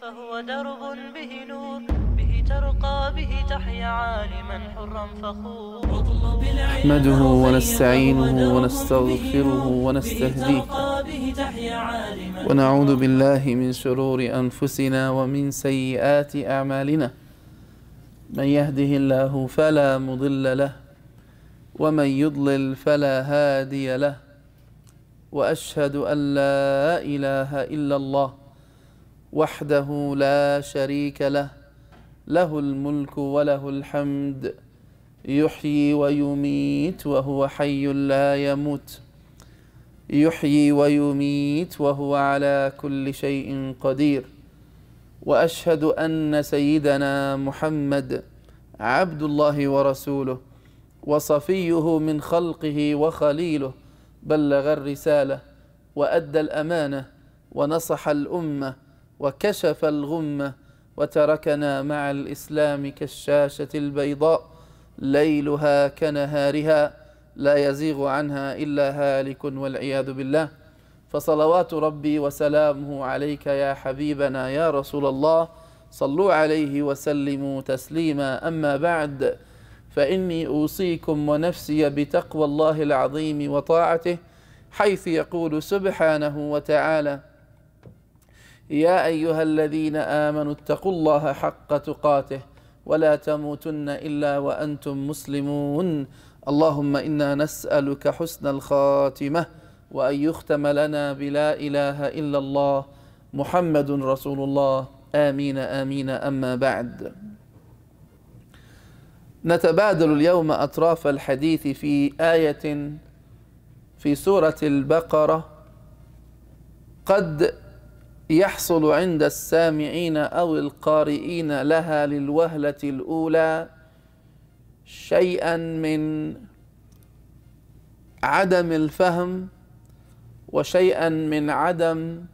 فهو درب به نور به ترقى به تحيا عالما حرا فخور نحمده ونستعينه ونستغفره ونستهديه ونعوذ بالله من شرور أنفسنا ومن سيئات أعمالنا من يهده الله فلا مضل له ومن يضلل فلا هادي له وأشهد أن لا إله إلا الله وحده لا شريك له له الملك وله الحمد يحيي ويميت وهو حي لا يموت يحيي ويميت وهو على كل شيء قدير واشهد ان سيدنا محمد عبد الله ورسوله وصفيه من خلقه وخليله بلغ الرساله وادى الامانه ونصح الامه وكشف الغمة وتركنا مع الإسلام كالشاشة البيضاء ليلها كنهارها لا يزيغ عنها إلا هالك والعياذ بالله فصلوات ربي وسلامه عليك يا حبيبنا يا رسول الله صلوا عليه وسلموا تسليما أما بعد فإني أوصيكم ونفسي بتقوى الله العظيم وطاعته حيث يقول سبحانه وتعالى يا ايها الذين امنوا اتقوا الله حق تقاته ولا تموتن الا وانتم مسلمون اللهم انا نسالك حسن الخاتمه وان يختم لنا بلا اله الا الله محمد رسول الله امين امين اما بعد نتبادل اليوم اطراف الحديث في ايه في سوره البقره قد يحصل عند السامعين أو القارئين لها للوهلة الأولى شيئا من عدم الفهم وشيئا من عدم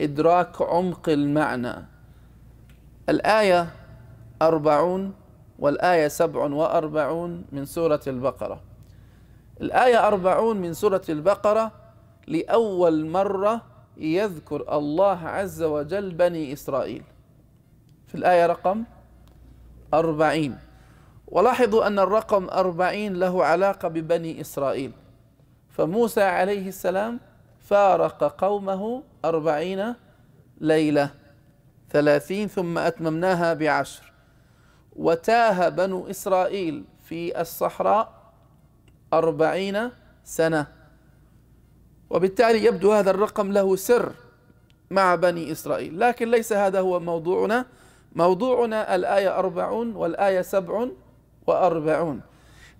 إدراك عمق المعنى الآية أربعون والآية سبع وأربعون من سورة البقرة الآية أربعون من سورة البقرة لأول مرة يذكر الله عز وجل بني إسرائيل في الآية رقم أربعين ولاحظوا أن الرقم أربعين له علاقة ببني إسرائيل فموسى عليه السلام فارق قومه أربعين ليلة ثلاثين ثم أتممناها بعشر وتاه بنو إسرائيل في الصحراء أربعين سنة وبالتالي يبدو هذا الرقم له سر مع بني إسرائيل لكن ليس هذا هو موضوعنا موضوعنا الآية أربعون والآية سبع وأربعون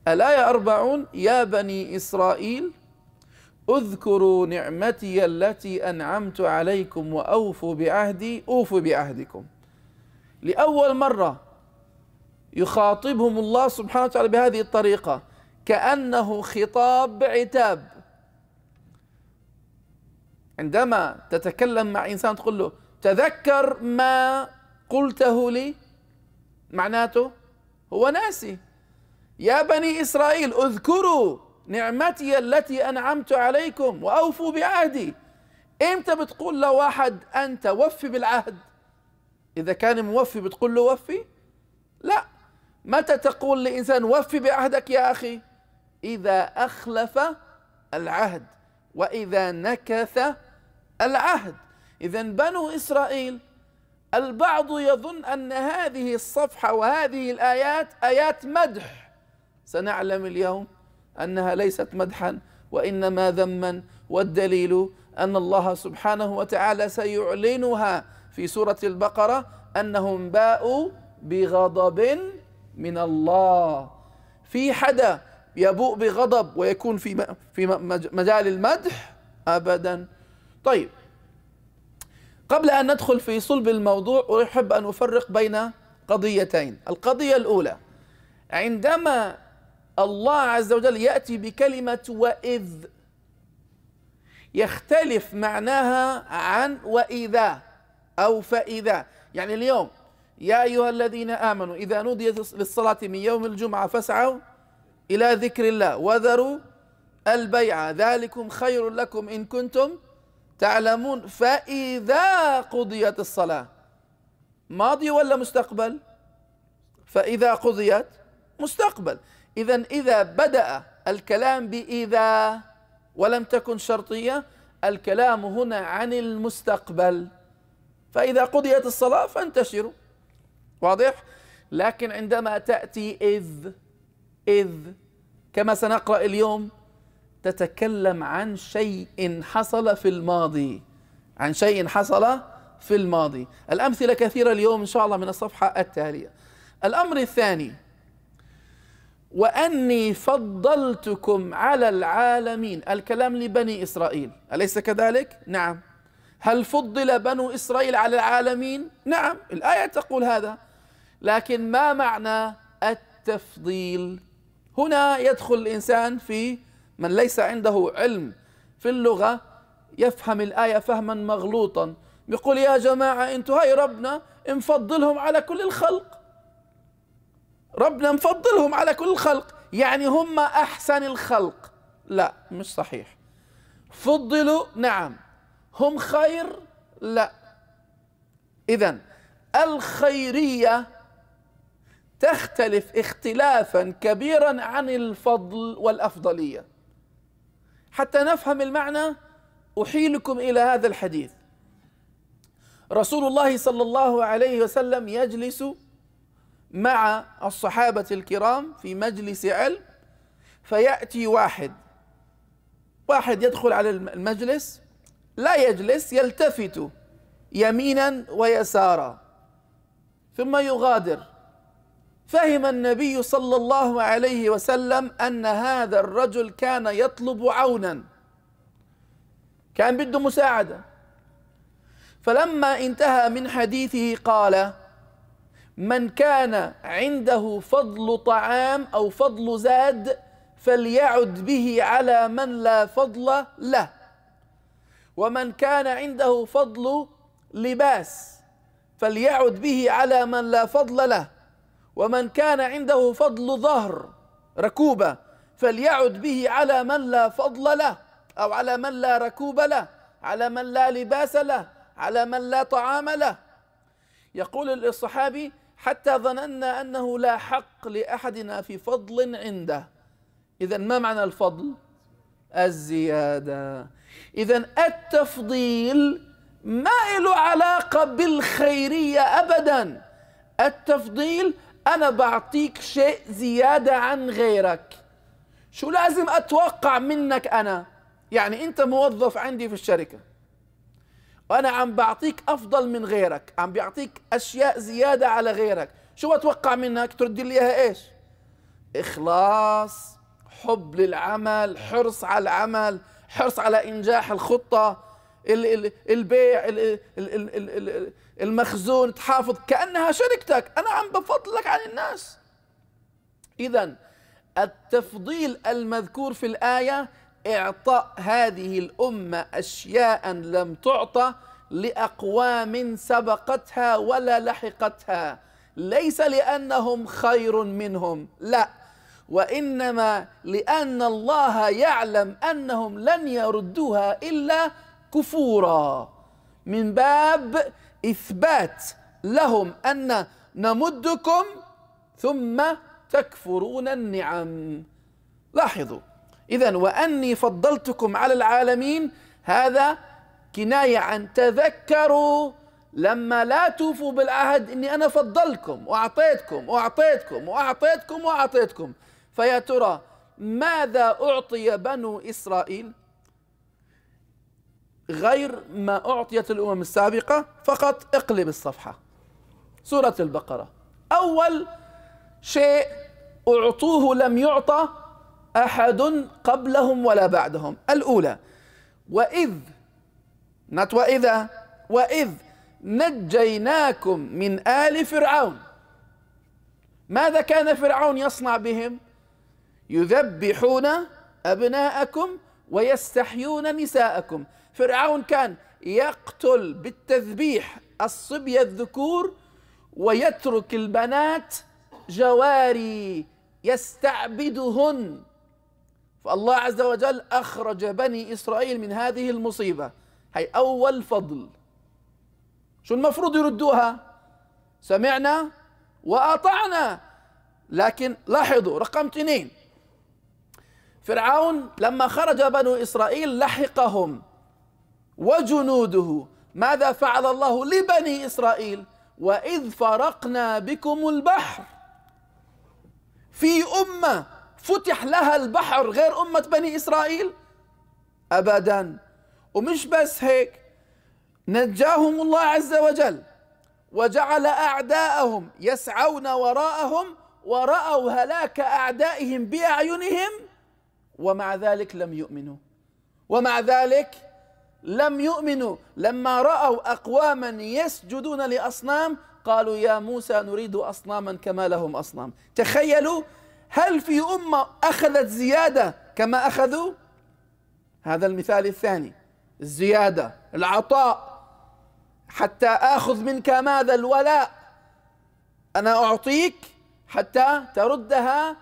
الآية أربعون يا بني إسرائيل اذكروا نعمتي التي أنعمت عليكم وأوفوا بعهدي أوفوا بعهدكم لأول مرة يخاطبهم الله سبحانه وتعالى بهذه الطريقة كأنه خطاب عتاب عندما تتكلم مع إنسان تقول له تذكر ما قلته لي معناته هو ناسي يا بني إسرائيل اذكروا نعمتي التي أنعمت عليكم وأوفوا بعهدي إمتى بتقول لواحد أنت وفي بالعهد إذا كان موفي بتقول له وفي لا متى تقول لإنسان وفي بعهدك يا أخي إذا أخلف العهد وإذا نكث العهد إذا بنو إسرائيل البعض يظن أن هذه الصفحة وهذه الآيات آيات مدح سنعلم اليوم أنها ليست مدحا وإنما ذما والدليل أن الله سبحانه وتعالى سيعلنها في سورة البقرة أنهم باءوا بغضب من الله في حدا يبوء بغضب ويكون في في مجال المدح أبدا طيب قبل أن ندخل في صلب الموضوع أحب أن أفرق بين قضيتين القضية الأولى عندما الله عز وجل يأتي بكلمة وإذ يختلف معناها عن وإذا أو فإذا يعني اليوم يا أيها الذين آمنوا إذا نودي للصلاة من يوم الجمعة فاسعوا إلى ذكر الله وذروا البيع ذلكم خير لكم إن كنتم تعلمون فإذا قضيت الصلاة ماضي ولا مستقبل فإذا قضيت مستقبل إذا إذا بدأ الكلام بإذا ولم تكن شرطية الكلام هنا عن المستقبل فإذا قضيت الصلاة فانتشروا واضح؟ لكن عندما تأتي إذ إذ كما سنقرأ اليوم تتكلم عن شيء حصل في الماضي عن شيء حصل في الماضي الأمثلة كثيرة اليوم إن شاء الله من الصفحة التالية الأمر الثاني وأني فضلتكم على العالمين الكلام لبني إسرائيل أليس كذلك؟ نعم هل فضل بنو إسرائيل على العالمين؟ نعم الآية تقول هذا لكن ما معنى التفضيل؟ هنا يدخل الإنسان في من ليس عنده علم في اللغة يفهم الآية فهما مغلوطا يقول يا جماعة انتوا هاي ربنا مفضلهم على كل الخلق ربنا مفضلهم على كل الخلق يعني هم أحسن الخلق لا مش صحيح فضلوا نعم هم خير لا إذا الخيرية تختلف اختلافا كبيرا عن الفضل والأفضلية حتى نفهم المعنى احيلكم الى هذا الحديث رسول الله صلى الله عليه وسلم يجلس مع الصحابه الكرام في مجلس علم فياتي واحد واحد يدخل على المجلس لا يجلس يلتفت يمينا ويسارا ثم يغادر فهم النبي صلى الله عليه وسلم أن هذا الرجل كان يطلب عونا كان بده مساعدة فلما انتهى من حديثه قال من كان عنده فضل طعام أو فضل زاد فليعد به على من لا فضل له ومن كان عنده فضل لباس فليعد به على من لا فضل له ومن كان عنده فضل ظهر ركوبة فليعد به على من لا فضل له أو على من لا ركوب له على من لا لباس له على من لا طعام له يقول الصحابي حتى ظننا أنه لا حق لأحدنا في فضل عنده إذا ما معنى الفضل؟ الزيادة إذا التفضيل ما له علاقة بالخيرية أبدا التفضيل أنا بعطيك شيء زيادة عن غيرك شو لازم أتوقع منك أنا يعني أنت موظف عندي في الشركة وأنا عم بعطيك أفضل من غيرك عم بيعطيك أشياء زيادة على غيرك شو أتوقع منك ترد لي إياها إيش إخلاص حب للعمل حرص على العمل حرص على إنجاح الخطة البيع المخزون تحافظ كأنها شركتك أنا عم بفضلك عن الناس إذا التفضيل المذكور في الآية إعطاء هذه الأمة أشياء لم تعطى لأقوام سبقتها ولا لحقتها ليس لأنهم خير منهم لا وإنما لأن الله يعلم أنهم لن يردوها إلا كفورا من باب إثبات لهم أن نمدكم ثم تكفرون النعم لاحظوا إذا وأني فضلتكم على العالمين هذا كناية عن تذكروا لما لا توفوا بالعهد إني أنا فضلكم وأعطيتكم وأعطيتكم وأعطيتكم وأعطيتكم فيا ترى ماذا أعطي بنو إسرائيل غير ما أعطيت الأمم السابقة فقط اقلب الصفحة سورة البقرة أول شيء أعطوه لم يعطى أحد قبلهم ولا بعدهم الأولى وإذ نت وإذا وإذ نجيناكم من آل فرعون ماذا كان فرعون يصنع بهم يذبحون أبناءكم ويستحيون نساءكم فرعون كان يقتل بالتذبيح الصبية الذكور ويترك البنات جواري يستعبدهن فالله عز وجل أخرج بني إسرائيل من هذه المصيبة هي أول فضل شو المفروض يردوها سمعنا وأطعنا لكن لاحظوا رقم اثنين فرعون لما خرج بنو إسرائيل لحقهم وجنوده ماذا فعل الله لبني إسرائيل وإذ فرقنا بكم البحر في أمة فتح لها البحر غير أمة بني إسرائيل أبدا ومش بس هيك نجاهم الله عز وجل وجعل أعداءهم يسعون وراءهم ورأوا هلاك أعدائهم بأعينهم ومع ذلك لم يؤمنوا ومع ذلك لم يؤمنوا لما رأوا أقواما يسجدون لأصنام قالوا يا موسى نريد أصناما كما لهم أصنام تخيلوا هل في أمة أخذت زيادة كما أخذوا هذا المثال الثاني الزيادة العطاء حتى آخذ منك ماذا الولاء أنا أعطيك حتى تردها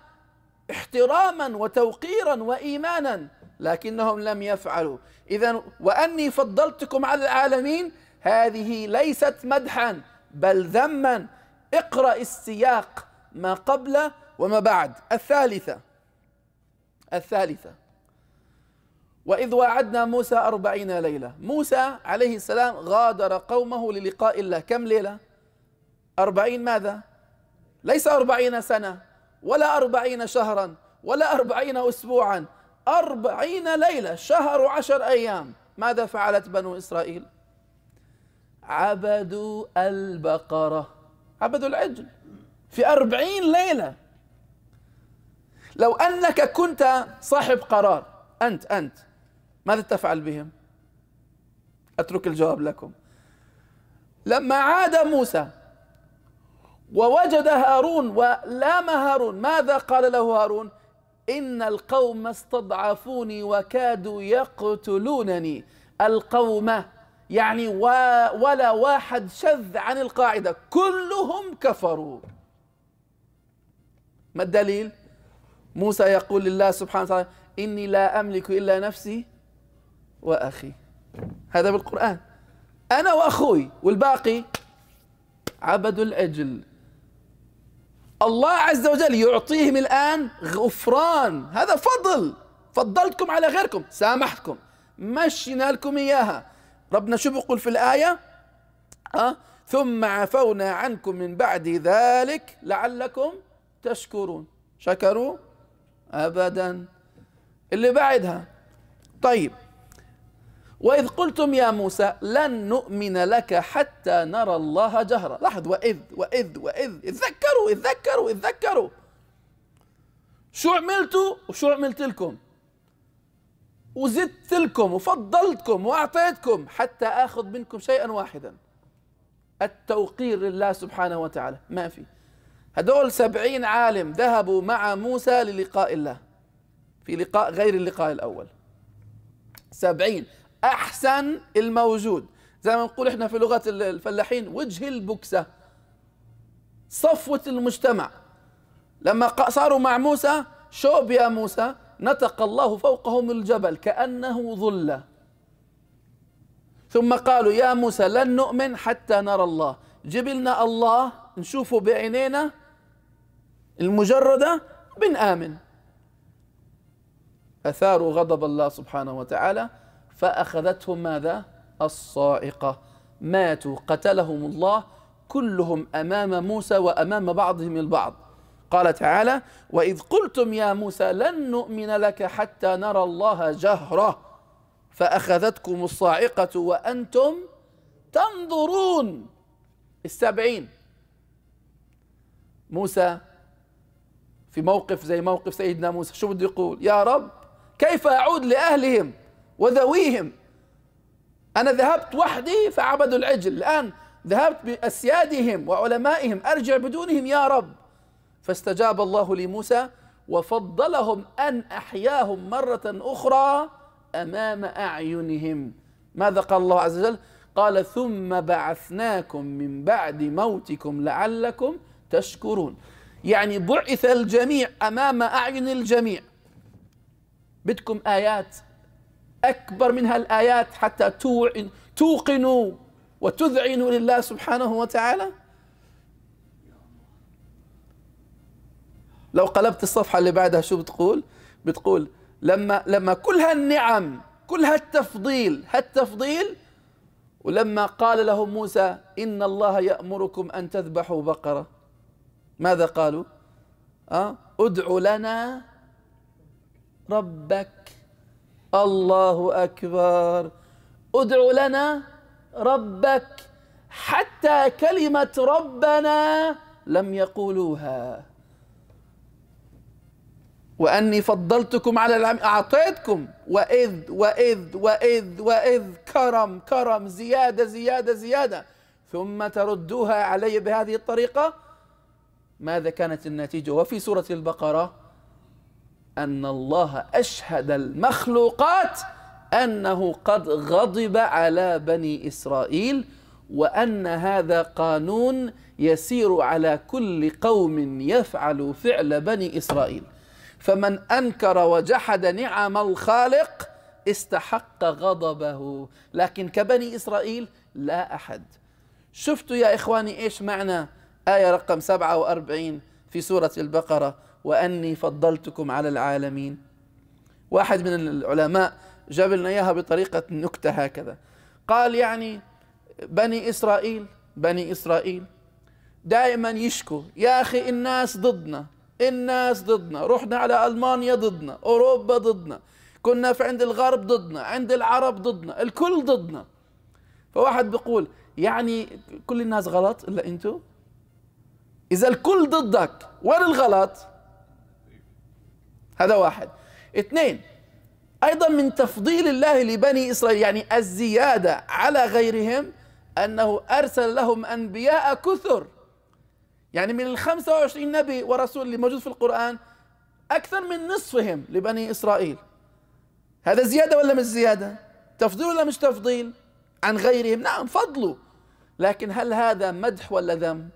احتراما وتوقيرا وإيمانا لكنهم لم يفعلوا إذا وأني فضلتكم على العالمين هذه ليست مدحا بل ذما اقرأ السياق ما قبل وما بعد الثالثة الثالثة وإذ وعدنا موسى أربعين ليلة موسى عليه السلام غادر قومه للقاء الله كم ليلة أربعين ماذا ليس أربعين سنة ولا أربعين شهرا ولا أربعين أسبوعا أربعين ليلة شهر وعشر أيام ماذا فعلت بنو إسرائيل عبدوا البقرة عبدوا العجل في أربعين ليلة لو أنك كنت صاحب قرار أنت أنت ماذا تفعل بهم أترك الجواب لكم لما عاد موسى ووجد هارون ولام هارون ماذا قال له هارون إن القوم استضعفوني وكادوا يقتلونني القوم يعني ولا واحد شذ عن القاعدة كلهم كفروا ما الدليل؟ موسى يقول لله سبحانه وتعالى إني لا أملك إلا نفسي وأخي هذا بالقرآن أنا وأخوي والباقي عبدوا العجل الله عز وجل يعطيهم الآن غفران هذا فضل فضلتكم على غيركم سامحتكم مشينا لكم إياها ربنا شو بيقول في الآية أه؟ ثم عفونا عنكم من بعد ذلك لعلكم تشكرون شكروا أبدا اللي بعدها طيب وإذ قلتم يا موسى لن نؤمن لك حتى نرى الله جهرا لاحظ وإذ وإذ وإذ اتذكروا اتذكروا اتذكروا شو عملتوا وشو عملت لكم وزدت لكم وفضلتكم وأعطيتكم حتى آخذ منكم شيئا واحدا التوقير لله سبحانه وتعالى ما في هدول سبعين عالم ذهبوا مع موسى للقاء الله في لقاء غير اللقاء الأول سبعين احسن الموجود زي ما نقول احنا في لغه الفلاحين وجه البكسه صفوه المجتمع لما صاروا مع موسى شوب يا موسى نطق الله فوقهم الجبل كانه ظله ثم قالوا يا موسى لن نؤمن حتى نرى الله جبلنا الله نشوفه بعينينا المجرده بنآمن أثاروا غضب الله سبحانه وتعالى فأخذتهم ماذا الصاعقة ماتوا قتلهم الله كلهم أمام موسى وأمام بعضهم البعض قال تعالى وإذ قلتم يا موسى لن نؤمن لك حتى نرى الله جهرة فأخذتكم الصاعقة وأنتم تنظرون السبعين موسى في موقف زي موقف سيدنا موسى شو بده يقول يا رب كيف أعود لأهلهم وذويهم أنا ذهبت وحدي فعبدوا العجل الآن ذهبت بأسيادهم وعلمائهم أرجع بدونهم يا رب فاستجاب الله لموسى وفضلهم أن أحياهم مرة أخرى أمام أعينهم ماذا قال الله عز وجل قال ثم بعثناكم من بعد موتكم لعلكم تشكرون يعني بعث الجميع أمام أعين الجميع بدكم آيات أكبر من هالآيات حتى توقنوا وتذعنوا لله سبحانه وتعالى لو قلبت الصفحة اللي بعدها شو بتقول بتقول لما لما كل هالنعم كل هالتفضيل هالتفضيل ولما قال لهم موسى إن الله يأمركم أن تذبحوا بقرة ماذا قالوا أه؟ ادعوا لنا ربك الله أكبر ادعو لنا ربك حتى كلمة ربنا لم يقولوها وأني فضلتكم على العم أعطيتكم وإذ وإذ وإذ وإذ كرم كرم زيادة زيادة زيادة ثم تردوها علي بهذه الطريقة ماذا كانت النتيجة وفي سورة البقرة أن الله أشهد المخلوقات أنه قد غضب على بني إسرائيل وأن هذا قانون يسير على كل قوم يفعل فعل بني إسرائيل فمن أنكر وجحد نعم الخالق استحق غضبه لكن كبني إسرائيل لا أحد شفتوا يا إخواني إيش معنى آية رقم 47 في سورة البقرة وأني فضلتكم على العالمين واحد من العلماء جاب لنا إياها بطريقة نكتة هكذا قال يعني بني إسرائيل بني إسرائيل دائما يشكوا يا أخي الناس ضدنا الناس ضدنا رحنا على ألمانيا ضدنا أوروبا ضدنا كنا في عند الغرب ضدنا عند العرب ضدنا الكل ضدنا فواحد بيقول يعني كل الناس غلط إلا انتو إذا الكل ضدك وين الغلط هذا واحد اثنين أيضا من تفضيل الله لبني إسرائيل يعني الزيادة على غيرهم أنه أرسل لهم أنبياء كثر يعني من ال 25 نبي ورسول اللي موجود في القرآن أكثر من نصفهم لبني إسرائيل هذا زيادة ولا مش زيادة تفضيل ولا مش تفضيل عن غيرهم نعم فضلوا لكن هل هذا مدح ولا ذم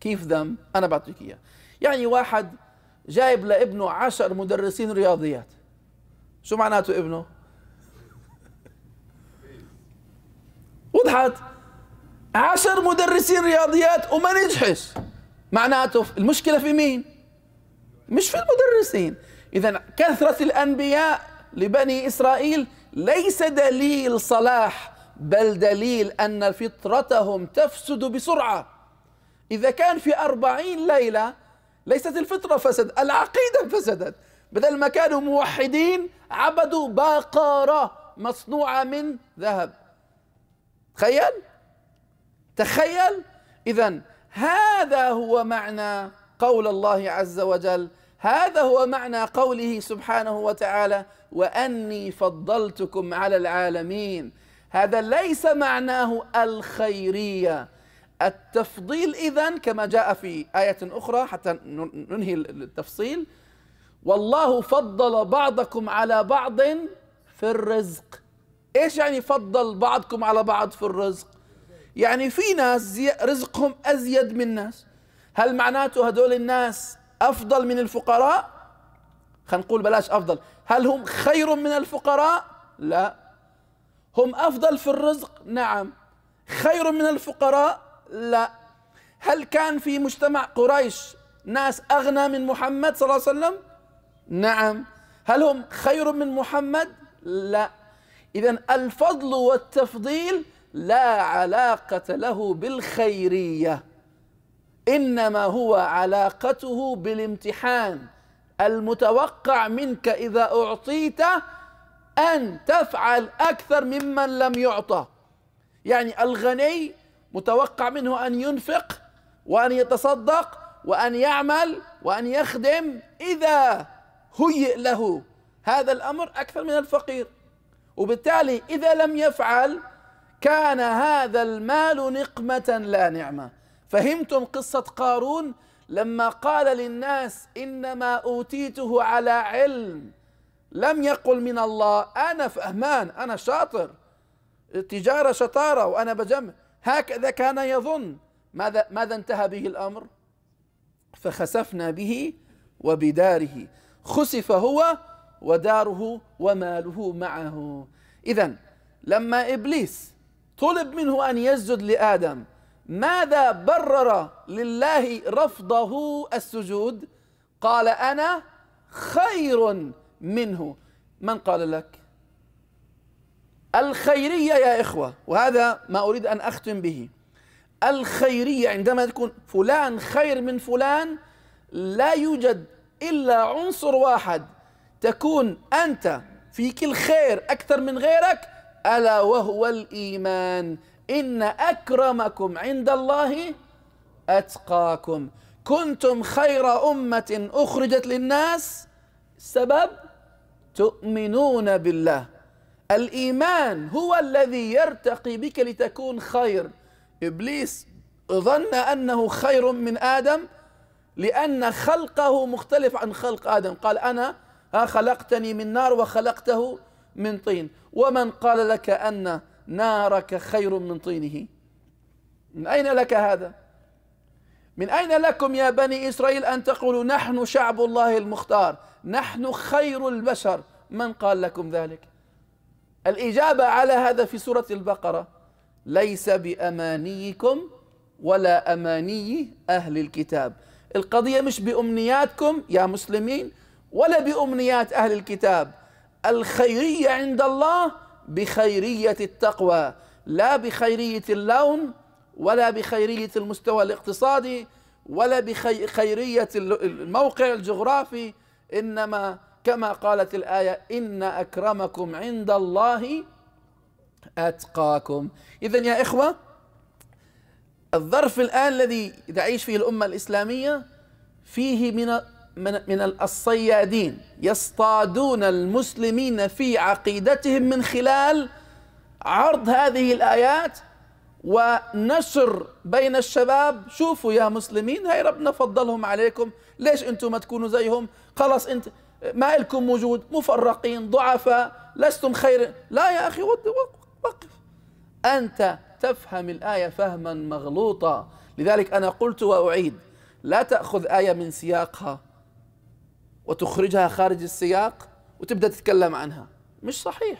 كيف ذم أنا بعطيك إياه يعني واحد جايب لابنه عشر مدرسين رياضيات شو معناته ابنه وضحت عشر مدرسين رياضيات وما نجحش معناته المشكله في مين مش في المدرسين اذا كثره الانبياء لبني اسرائيل ليس دليل صلاح بل دليل ان فطرتهم تفسد بسرعه اذا كان في اربعين ليله ليست الفطرة فسد العقيدة فسدت بدل ما كانوا موحدين عبدوا بقرة مصنوعة من ذهب تخيل تخيل إذا هذا هو معنى قول الله عز وجل هذا هو معنى قوله سبحانه وتعالى واني فضلتكم على العالمين هذا ليس معناه الخيريه التفضيل إذا كما جاء في آية أخرى حتى ننهي التفصيل والله فضل بعضكم على بعض في الرزق إيش يعني فضل بعضكم على بعض في الرزق يعني في ناس رزقهم أزيد من ناس هل معناته هدول الناس أفضل من الفقراء خلينا نقول بلاش أفضل هل هم خير من الفقراء لا هم أفضل في الرزق نعم خير من الفقراء لا هل كان في مجتمع قريش ناس أغنى من محمد صلى الله عليه وسلم نعم هل هم خير من محمد لا إذا الفضل والتفضيل لا علاقة له بالخيرية إنما هو علاقته بالامتحان المتوقع منك إذا أعطيت أن تفعل أكثر ممن لم يعطى يعني الغني متوقع منه أن ينفق وأن يتصدق وأن يعمل وأن يخدم إذا هيئ له هذا الأمر أكثر من الفقير وبالتالي إذا لم يفعل كان هذا المال نقمة لا نعمة فهمتم قصة قارون لما قال للناس إنما أوتيته على علم لم يقل من الله أنا فهمان أنا شاطر التجارة شطارة وأنا بجمع هكذا كان يظن ماذا ماذا انتهى به الامر فخسفنا به وبداره خسف هو وداره وماله معه اذا لما ابليس طلب منه ان يسجد لادم ماذا برر لله رفضه السجود قال انا خير منه من قال لك الخيرية يا إخوة وهذا ما أريد أن أختم به الخيرية عندما تكون فلان خير من فلان لا يوجد إلا عنصر واحد تكون أنت فيك الخير أكثر من غيرك ألا وهو الإيمان إن أكرمكم عند الله أتقاكم كنتم خير أمة أخرجت للناس سبب تؤمنون بالله الإيمان هو الذي يرتقي بك لتكون خير إبليس ظن أنه خير من آدم لأن خلقه مختلف عن خلق آدم قال أنا خلقتني من نار وخلقته من طين ومن قال لك أن نارك خير من طينه من أين لك هذا من أين لكم يا بني إسرائيل أن تقولوا نحن شعب الله المختار نحن خير البشر من قال لكم ذلك الإجابة على هذا في سورة البقرة ليس بأمانيكم ولا أماني أهل الكتاب القضية مش بأمنياتكم يا مسلمين ولا بأمنيات أهل الكتاب الخيرية عند الله بخيرية التقوى لا بخيرية اللون ولا بخيرية المستوى الاقتصادي ولا بخيرية الموقع الجغرافي إنما كما قالت الآية إن أكرمكم عند الله أتقاكم إذا يا إخوة الظرف الآن الذي تعيش فيه الأمة الإسلامية فيه من من من الصيادين يصطادون المسلمين في عقيدتهم من خلال عرض هذه الآيات ونشر بين الشباب شوفوا يا مسلمين هاي ربنا فضلهم عليكم ليش انتم ما تكونوا زيهم خلاص انت ما لكم وجود مفرقين ضعفاء لستم خير لا يا أخي وقف أنت تفهم الآية فهما مغلوطا لذلك أنا قلت وأعيد لا تأخذ آية من سياقها وتخرجها خارج السياق وتبدأ تتكلم عنها مش صحيح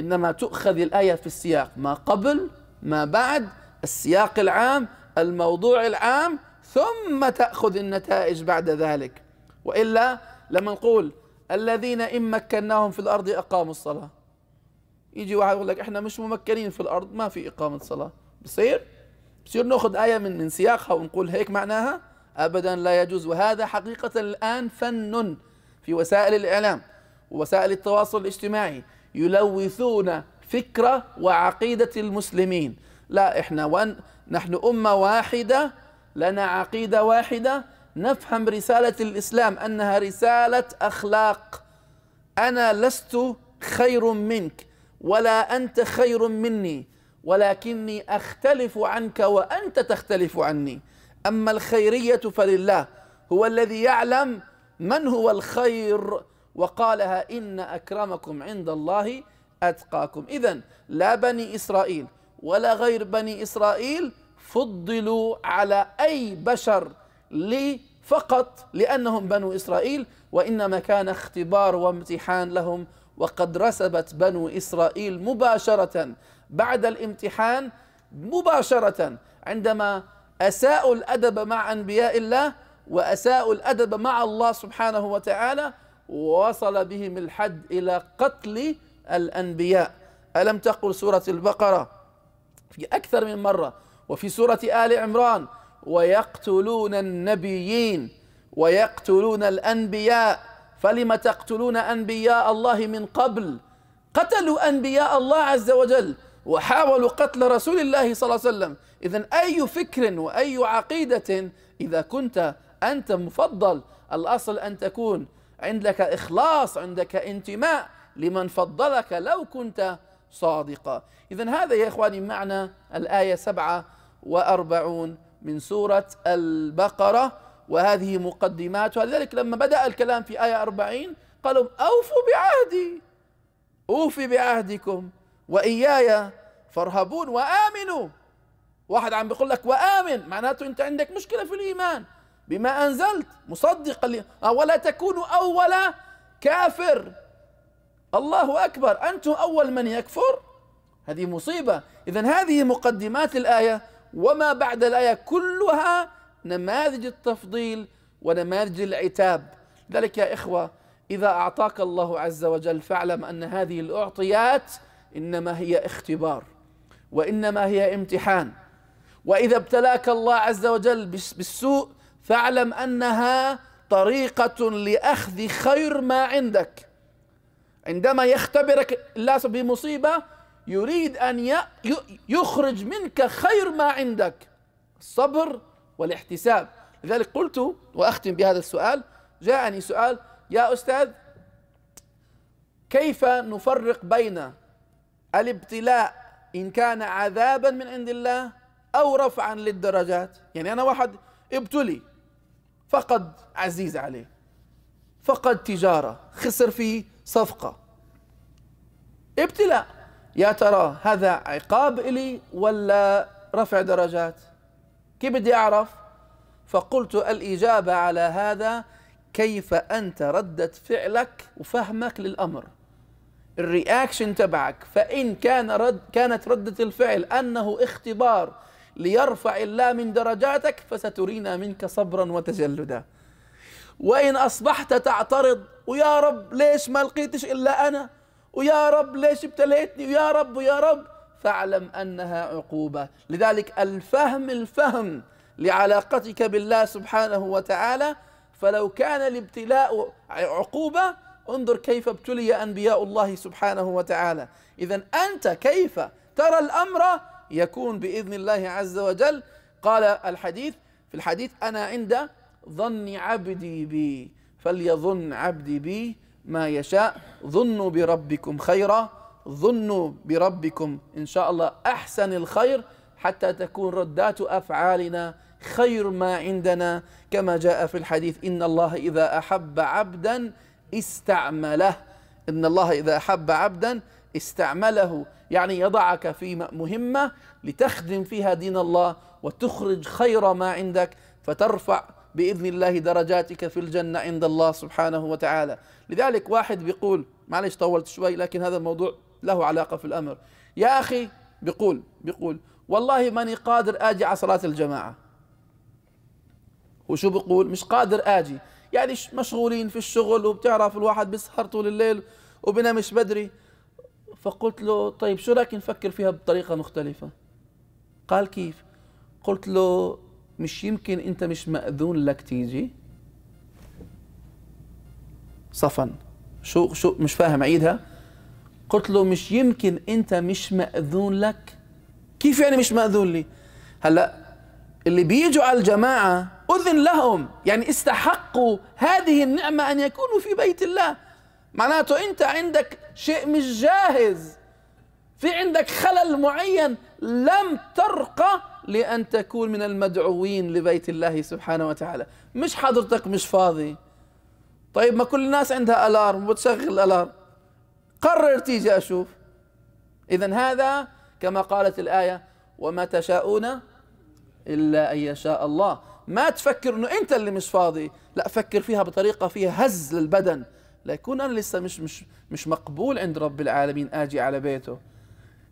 إنما تؤخذ الآية في السياق ما قبل ما بعد السياق العام الموضوع العام ثم تأخذ النتائج بعد ذلك وإلا لما نقول الذين إن مكناهم في الأرض أقاموا الصلاة يجي واحد يقول لك احنا مش ممكنين في الأرض ما في إقامة صلاة بصير بصير ناخذ آية من من سياقها ونقول هيك معناها أبدا لا يجوز وهذا حقيقة الآن فن في وسائل الإعلام ووسائل التواصل الاجتماعي يلوثون فكرة وعقيدة المسلمين لا احنا ون نحن أمة واحدة لنا عقيدة واحدة نفهم رسالة الإسلام أنها رسالة أخلاق أنا لست خير منك ولا أنت خير مني ولكني أختلف عنك وأنت تختلف عني أما الخيرية فلله هو الذي يعلم من هو الخير وقالها إن أكرمكم عند الله أتقاكم إذا لا بني إسرائيل ولا غير بني إسرائيل فضلوا على أي بشر لي فقط لأنهم بنو إسرائيل وإنما كان اختبار وامتحان لهم وقد رسبت بنو إسرائيل مباشرة بعد الامتحان مباشرة عندما أساءوا الأدب مع أنبياء الله وأساءوا الأدب مع الله سبحانه وتعالى ووصل بهم الحد إلى قتل الأنبياء ألم تقل سورة البقرة في أكثر من مرة وفي سورة آل عمران ويقتلون النبيين ويقتلون الأنبياء فلم تقتلون أنبياء الله من قبل قتلوا أنبياء الله عز وجل وحاولوا قتل رسول الله صلى الله عليه وسلم إذا أي فكر وأي عقيدة إذا كنت أنت مفضل الأصل أن تكون عندك إخلاص عندك انتماء لمن فضلك لو كنت صادقا إذا هذا يا إخواني معنى الآية سبعة وأربعون من سورة البقرة وهذه مقدماتها لذلك لما بدأ الكلام في آية أربعين قالوا أوفوا بعهدي أوفي بعهدكم وإياي فارهبون وآمنوا واحد عم بيقول لك وآمن معناته أنت عندك مشكلة في الإيمان بما أنزلت مصدقا لي آه، ولا تكونوا أول كافر الله أكبر أنتم أول من يكفر هذه مصيبة إذا هذه مقدمات الآية وما بعد الآية كلها نماذج التفضيل ونماذج العتاب لذلك يا إخوة إذا أعطاك الله عز وجل فاعلم أن هذه الأعطيات إنما هي اختبار وإنما هي امتحان وإذا ابتلاك الله عز وجل بالسوء فاعلم أنها طريقة لأخذ خير ما عندك عندما يختبرك الله بمصيبة يريد أن يخرج منك خير ما عندك الصبر والاحتساب لذلك قلت وأختم بهذا السؤال جاءني سؤال يا أستاذ كيف نفرق بين الابتلاء إن كان عذابا من عند الله أو رفعا للدرجات يعني أنا واحد ابتلي فقد عزيز عليه فقد تجارة خسر في صفقة ابتلاء يا ترى هذا عقاب إلي ولا رفع درجات كيف بدي أعرف فقلت الإجابة على هذا كيف أنت ردة فعلك وفهمك للأمر الرياكشن تبعك فإن كان رد كانت ردة الفعل أنه اختبار ليرفع الله من درجاتك فسترينا منك صبرا وتجلدا وإن أصبحت تعترض ويا رب ليش ما لقيتش إلا أنا ويا رب ليش ابتليتني ويا رب ويا رب فاعلم انها عقوبه لذلك الفهم الفهم لعلاقتك بالله سبحانه وتعالى فلو كان الابتلاء عقوبه انظر كيف ابتلي انبياء الله سبحانه وتعالى اذا انت كيف ترى الامر يكون باذن الله عز وجل قال الحديث في الحديث انا عند ظن عبدي بي فليظن عبدي بي ما يشاء ظنوا بربكم خيرا ظنوا بربكم إن شاء الله أحسن الخير حتى تكون ردات أفعالنا خير ما عندنا كما جاء في الحديث إن الله إذا أحب عبدا استعمله إن الله إذا أحب عبدا استعمله يعني يضعك في مهمة لتخدم فيها دين الله وتخرج خير ما عندك فترفع بإذن الله درجاتك في الجنة عند الله سبحانه وتعالى لذلك واحد بيقول معلش طولت شوي لكن هذا الموضوع له علاقة في الأمر يا أخي بيقول بيقول والله ماني قادر أجي على صلاة الجماعة وشو بيقول مش قادر أجي يعني مشغولين في الشغل وبتعرف الواحد بيسهر طول الليل وبنامش بدري فقلت له طيب شو رايك نفكر فيها بطريقة مختلفة قال كيف قلت له مش يمكن انت مش ماذون لك تيجي صفن شو شو مش فاهم عيدها قلت له مش يمكن انت مش ماذون لك كيف يعني مش ماذون لي هلا اللي بيجوا على الجماعه اذن لهم يعني استحقوا هذه النعمه ان يكونوا في بيت الله معناته انت عندك شيء مش جاهز في عندك خلل معين لم ترقى لأن تكون من المدعوين لبيت الله سبحانه وتعالى مش حضرتك مش فاضي طيب ما كل الناس عندها ألارم وتشغل الألارم قرر تيجي أشوف إذا هذا كما قالت الآية وما تشاءون إلا أن يشاء الله ما تفكر أنه أنت اللي مش فاضي لا فكر فيها بطريقة فيها هز للبدن لا يكون أنا لسه مش, مش, مش مقبول عند رب العالمين آجي على بيته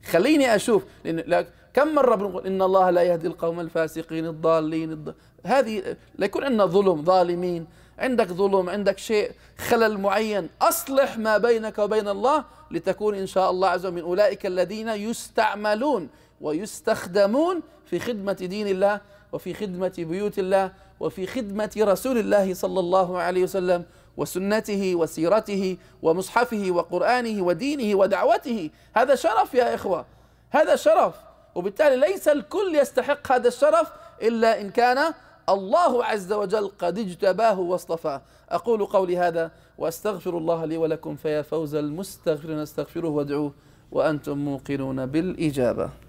خليني أشوف لأن كم مرة بنقول إن الله لا يهدي القوم الفاسقين الضالين الض... هذه لا يكون عندنا ظلم ظالمين عندك ظلم عندك شيء خلل معين أصلح ما بينك وبين الله لتكون إن شاء الله عز وجل من أولئك الذين يستعملون ويستخدمون في خدمة دين الله وفي خدمة بيوت الله وفي خدمة رسول الله صلى الله عليه وسلم وسنته وسيرته ومصحفه وقرآنه ودينه ودعوته هذا شرف يا إخوة هذا شرف وبالتالي ليس الكل يستحق هذا الشرف إلا إن كان الله عز وجل قد اجتباه واصطفاه أقول قولي هذا وأستغفر الله لي ولكم فيا فوز المستغفرين استغفروه وادعوه وأنتم موقنون بالإجابة